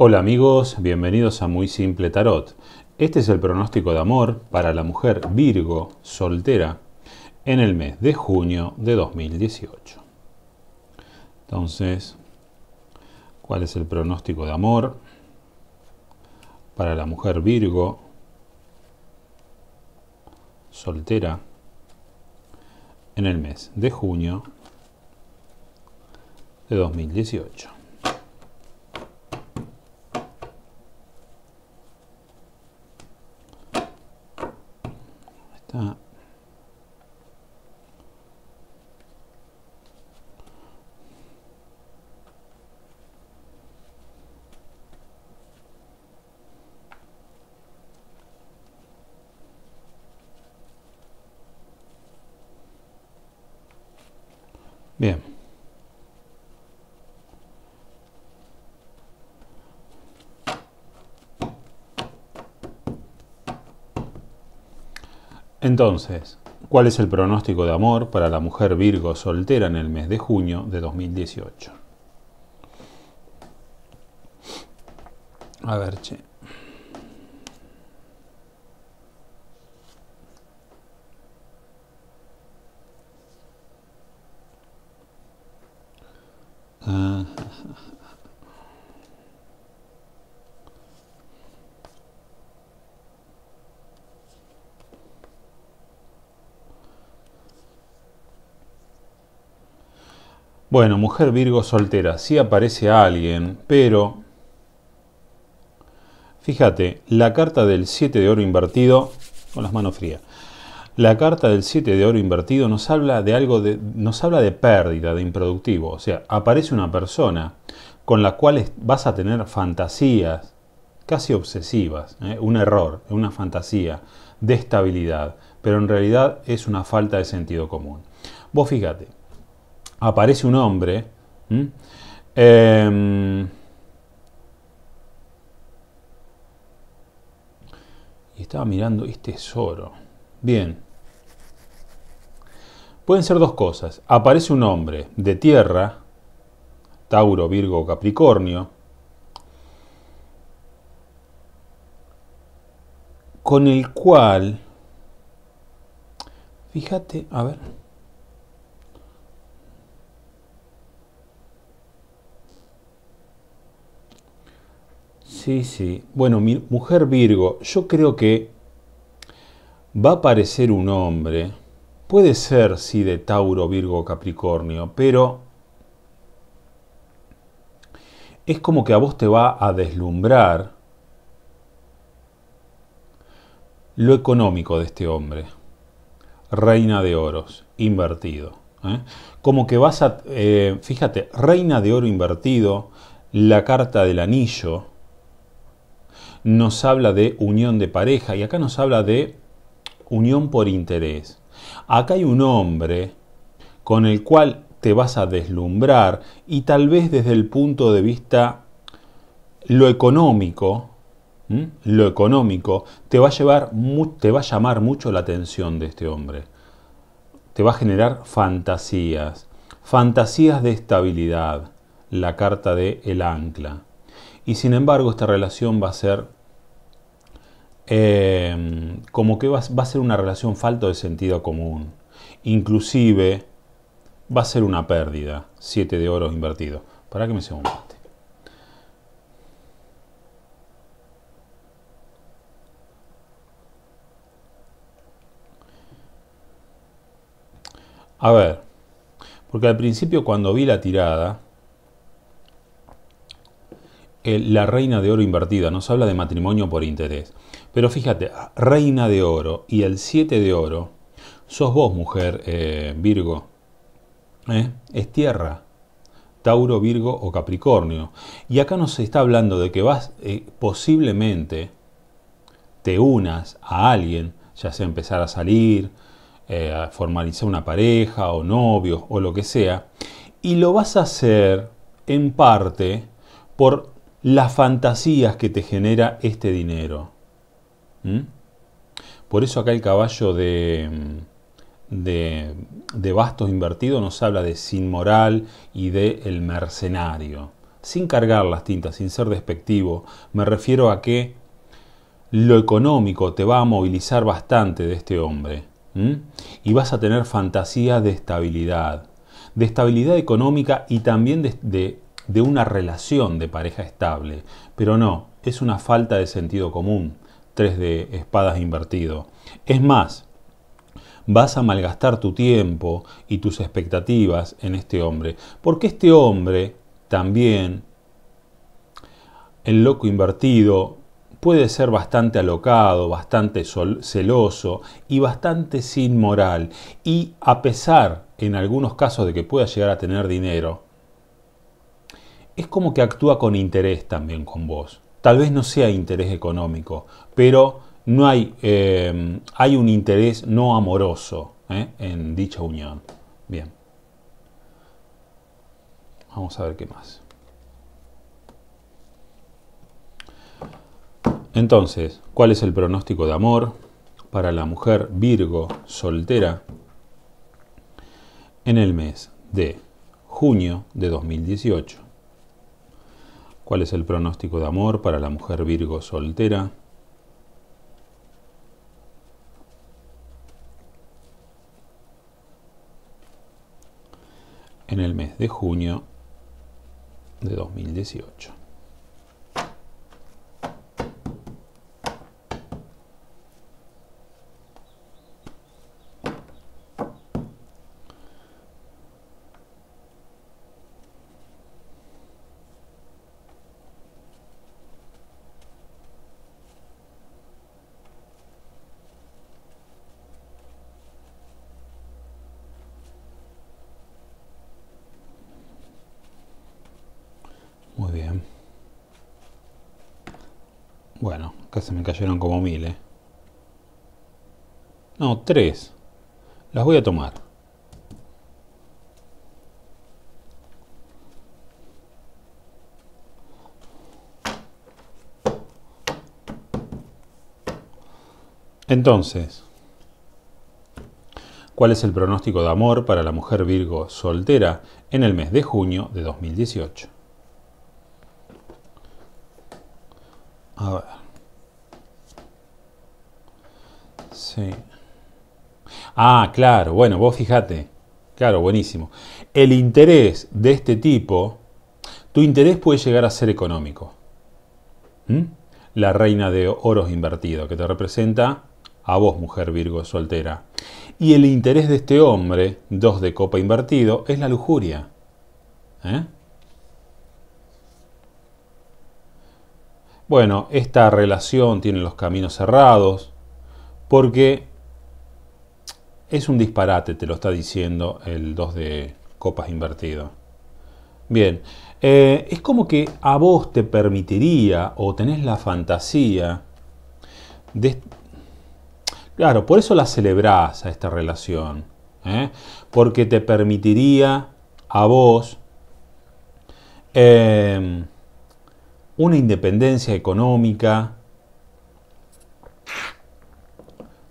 Hola amigos, bienvenidos a Muy Simple Tarot. Este es el pronóstico de amor para la mujer Virgo soltera en el mes de junio de 2018. Entonces, ¿cuál es el pronóstico de amor para la mujer Virgo soltera en el mes de junio de 2018? Так. Entonces, ¿cuál es el pronóstico de amor para la mujer Virgo soltera en el mes de junio de 2018? A ver, che. Bueno, mujer Virgo soltera, sí aparece alguien, pero... Fíjate, la carta del 7 de oro invertido, con las manos frías, la carta del 7 de oro invertido nos habla de algo nos habla de pérdida, de improductivo. O sea, aparece una persona con la cual vas a tener fantasías casi obsesivas, ¿eh? un error, una fantasía de estabilidad, pero en realidad es una falta de sentido común. Vos fíjate, aparece un hombre. Em, y estaba mirando, este tesoro. Bien. Pueden ser dos cosas. Aparece un hombre de tierra, Tauro, Virgo, Capricornio, con el cual, fíjate, a ver, Sí, sí. Bueno, mujer Virgo, yo creo que va a aparecer un hombre. Puede ser, sí, de Tauro, Virgo, Capricornio, pero es como que a vos te va a deslumbrar lo económico de este hombre. Reina de oros, invertido. ¿eh? Como que vas a, eh, fíjate, reina de oro invertido, la carta del anillo, nos habla de unión de pareja y acá nos habla de unión por interés. Acá hay un hombre con el cual te vas a deslumbrar y tal vez desde el punto de vista lo económico, lo económico te va, a llevar, te va a llamar mucho la atención de este hombre. Te va a generar fantasías, fantasías de estabilidad, la carta de el ancla. Y sin embargo, esta relación va a ser eh, como que va, a ser una relación falta de sentido común. Inclusive va a ser una pérdida. Siete de oro invertido. ¿Para que me se un A ver, porque al principio cuando vi la tirada, eh, la reina de oro invertida, nos habla de matrimonio por interés. Pero fíjate, reina de oro y el 7 de oro, sos vos mujer eh, Virgo, ¿eh? es tierra, Tauro, Virgo o Capricornio. Y acá nos está hablando de que vas posiblemente te unas a alguien, ya sea empezar a salir, a formalizar una pareja o novios o lo que sea, y lo vas a hacer en parte por las fantasías que te genera este dinero. ¿Mm? Por eso acá el caballo de, mm, de, bastos invertidos nos habla de sin moral y de el mercenario. Sin cargar las tintas, sin ser despectivo, me refiero a que lo económico te va a movilizar bastante de este hombre. Y vas a tener fantasías de estabilidad, de estabilidad económica y también de de una relación de pareja estable, pero no, es una falta de sentido común, 3 de espadas invertido. Es más, vas a malgastar tu tiempo y tus expectativas en este hombre, porque este hombre también, el loco invertido, puede ser bastante alocado, bastante celoso y bastante sin moral. Y a pesar, en algunos casos, de que pueda llegar a tener dinero, es como que actúa con interés también con vos. Tal vez no sea interés económico, pero no hay, eh, hay un interés no amoroso eh, en dicha unión. Bien. Vamos a ver qué más. Entonces, ¿cuál es el pronóstico de amor para la mujer Virgo soltera en el mes de junio de 2018? ¿Cuál es el pronóstico de amor para la mujer Virgo soltera? En el mes de junio de 2018. Bueno, casi me cayeron como mil, eh. No, tres. Las voy a tomar. Entonces, ¿cuál es el pronóstico de amor para la mujer Virgo soltera en el mes de junio de 2018? A ver. Ah, claro, bueno, vos fíjate. Claro, buenísimo. El interés de este tipo, tu interés puede llegar a ser económico. ¿Mm? La reina de oros invertido, que te representa a vos, mujer Virgo soltera. Y el interés de este hombre, dos de copa invertido, es la lujuria. ¿Eh? Bueno, esta relación tiene los caminos cerrados, porque es un disparate, te lo está diciendo el 2 de copas invertido. Bien, eh, es como que a vos te permitiría o tenés la fantasía de... Claro, por eso la celebrás a esta relación, ¿eh? porque te permitiría a vos em, una independencia económica,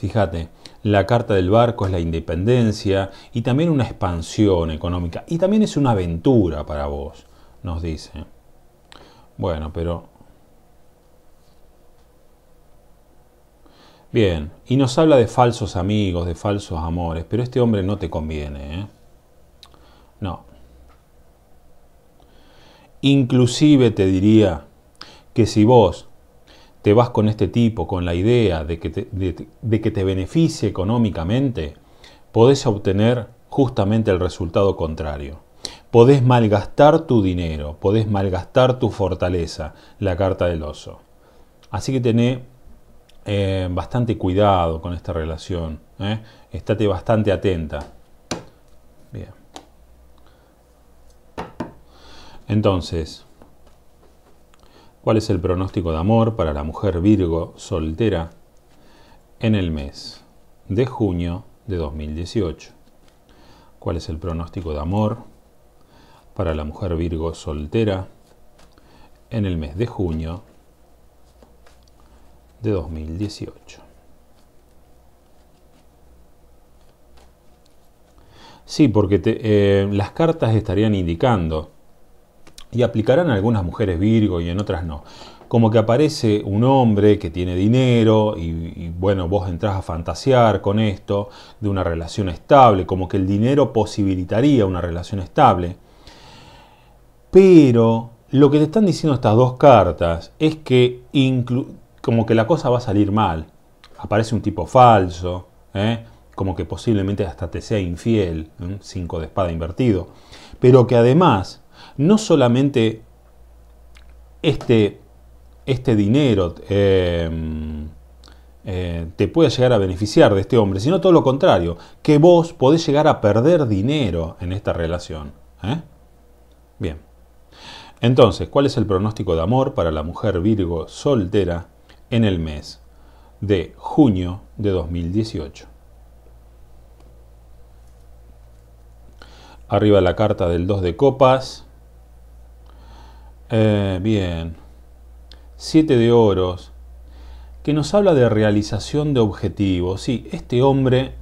Fíjate, la carta del barco es la independencia y también una expansión económica. Y también es una aventura para vos, nos dice. Bueno, pero... Bien, y nos habla de falsos amigos, de falsos amores, pero este hombre no te conviene. ¿eh? No. Inclusive te diría que si vos te vas con este tipo, con la idea de que te, de, que te beneficie económicamente, podés obtener justamente el resultado contrario. Podés malgastar tu dinero, podés malgastar tu fortaleza, la carta del oso. Así que tené eh, bastante cuidado con esta relación, eh. estate bastante atenta. Bien. Entonces, cuál es el pronóstico de amor para la mujer Virgo soltera en el mes de junio de 2018. ¿Cuál es el pronóstico de amor para la mujer Virgo soltera en el mes de junio de 2018? Sí, porque eh, las cartas estarían indicando y aplicarán algunas mujeres Virgo y en otras no. Como que aparece un hombre que tiene dinero y, bueno, vos entras a fantasear con esto de una relación estable, como que el dinero posibilitaría una relación estable. Pero lo que te están diciendo estas dos cartas es que como que la cosa va a salir mal. Aparece un tipo falso, ¿eh? como que posiblemente hasta te sea infiel, Cinco de espada invertido. Pero que además no solamente este, este dinero em, eh, te puede llegar a beneficiar de este hombre, sino todo lo contrario, que vos podés llegar a perder dinero en esta relación. ¿eh? Bien. Entonces, ¿cuál es el pronóstico de amor para la mujer Virgo soltera en el mes de junio de 2018? Arriba la carta del 2 de copas eh, bien. Siete de oros, que nos habla de realización de objetivos. Sí, este hombre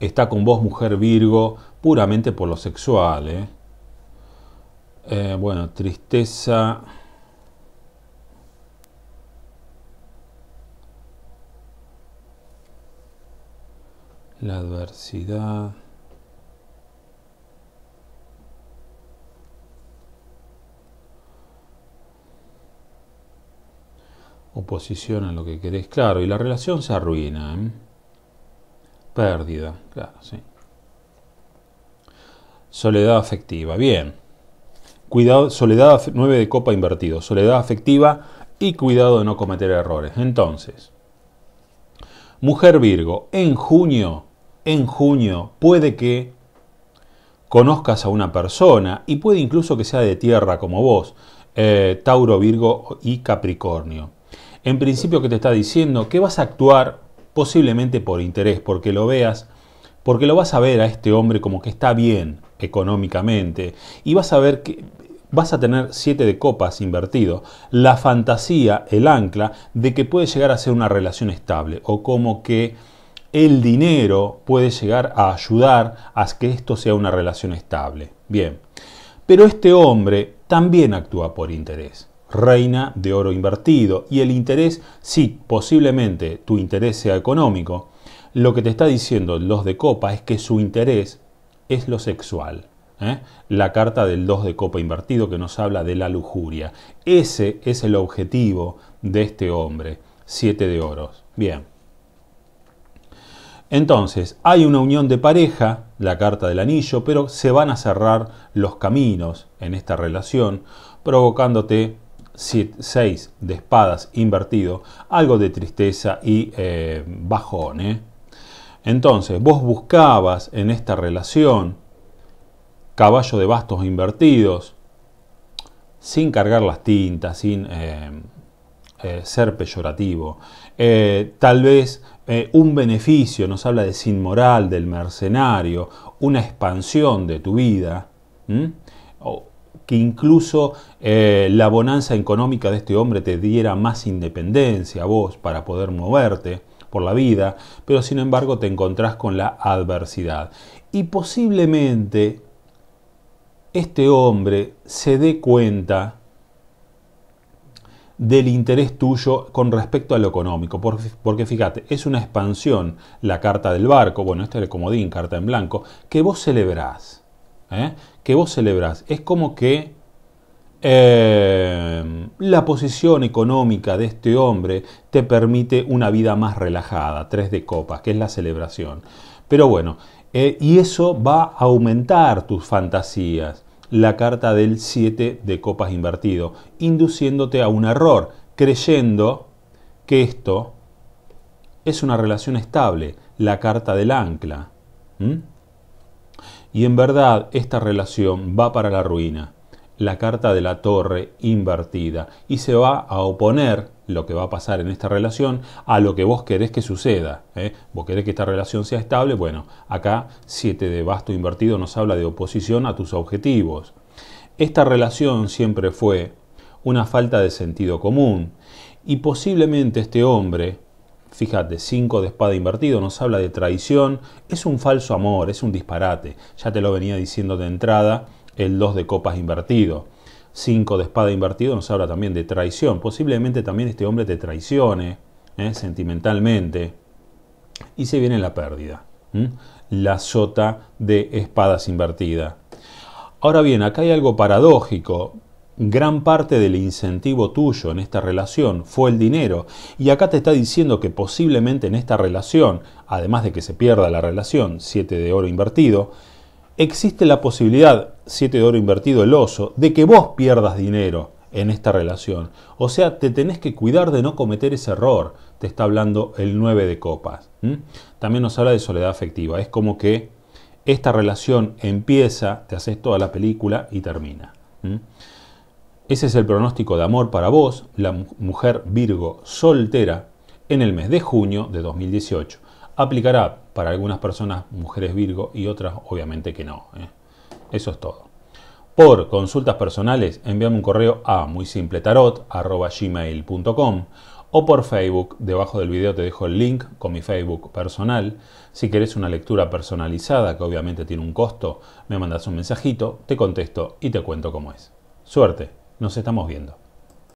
está con vos, mujer Virgo, puramente por lo sexual. ¿eh? Eh, bueno, tristeza. La adversidad. oposición a lo que querés, claro, y la relación se arruina. ¿eh? Pérdida, claro, sí. Soledad afectiva, bien. Cuidado, soledad 9 de copa invertido, soledad afectiva y cuidado de no cometer errores. Entonces, mujer Virgo, en junio, en junio puede que conozcas a una persona y puede incluso que sea de tierra como vos, eh, Tauro, Virgo y Capricornio en principio que te está diciendo que vas a actuar posiblemente por interés, porque lo veas, porque lo vas a ver a este hombre como que está bien económicamente y vas a ver que vas a tener siete de copas invertido, la fantasía, el ancla de que puede llegar a ser una relación estable o como que el dinero puede llegar a ayudar a que esto sea una relación estable. Bien, pero este hombre también actúa por interés reina de oro invertido. Y el interés, sí, posiblemente tu interés sea económico, lo que te está diciendo los de copa es que su interés es lo sexual. ¿eh? La carta del 2 de copa invertido que nos habla de la lujuria. Ese es el objetivo de este hombre. Siete de oros. Bien. Entonces, hay una unión de pareja, la carta del anillo, pero se van a cerrar los caminos en esta relación, provocándote 6 de espadas invertido, algo de tristeza y eh, bajón. ¿eh? Entonces, vos buscabas en esta relación caballo de bastos invertidos, sin cargar las tintas, sin eh, ser peyorativo. tal vez un beneficio, nos habla de sin moral, del mercenario, una expansión de tu vida que incluso eh, la bonanza económica de este hombre te diera más independencia a vos para poder moverte por la vida, pero sin embargo te encontrás con la adversidad. Y posiblemente este hombre se dé cuenta del interés tuyo con respecto a lo económico. Porque, fíjate, es una expansión, la carta del barco, bueno, este es el comodín, carta en blanco, que vos celebrás. ¿eh? que vos celebrás. Es como que em, la posición económica de este hombre te permite una vida más relajada, tres de copas, que es la celebración. Pero bueno, eh, y eso va a aumentar tus fantasías. La carta del 7 de copas invertido, induciéndote a un error, creyendo que esto es una relación estable, la carta del ancla. Y en verdad esta relación va para la ruina, la carta de la torre invertida, y se va a oponer lo que va a pasar en esta relación a lo que vos querés que suceda. ¿eh? Vos querés que esta relación sea estable, bueno, acá 7 de basto invertido nos habla de oposición a tus objetivos. Esta relación siempre fue una falta de sentido común y posiblemente este hombre Fíjate, 5 de espada invertido, nos habla de traición, es un falso amor, es un disparate, ya te lo venía diciendo de entrada el 2 de copas invertido. 5 de espada invertido nos habla también de traición, posiblemente también este hombre te traicione ¿eh? sentimentalmente y se viene la pérdida, la sota de espadas invertida. Ahora bien, acá hay algo paradójico, gran parte del incentivo tuyo en esta relación fue el dinero. Y acá te está diciendo que posiblemente en esta relación, además de que se pierda la relación, 7 de oro invertido, existe la posibilidad, 7 de oro invertido el oso, de que vos pierdas dinero en esta relación. O sea, te tenés que cuidar de no cometer ese error, te está hablando el 9 de copas. También nos habla de soledad afectiva, es como que esta relación empieza, te haces toda la película y termina. Ese es el pronóstico de amor para vos, la mujer Virgo soltera, en el mes de junio de 2018. Aplicará para algunas personas mujeres Virgo y otras obviamente que no. Eh? Eso es todo. Por consultas personales, envíame un correo a muy simple o por Facebook, debajo del video te dejo el link con mi Facebook personal. Si querés una lectura personalizada, que obviamente tiene un costo, me mandas un mensajito, te contesto y te cuento cómo es. Suerte. Nos estamos viendo.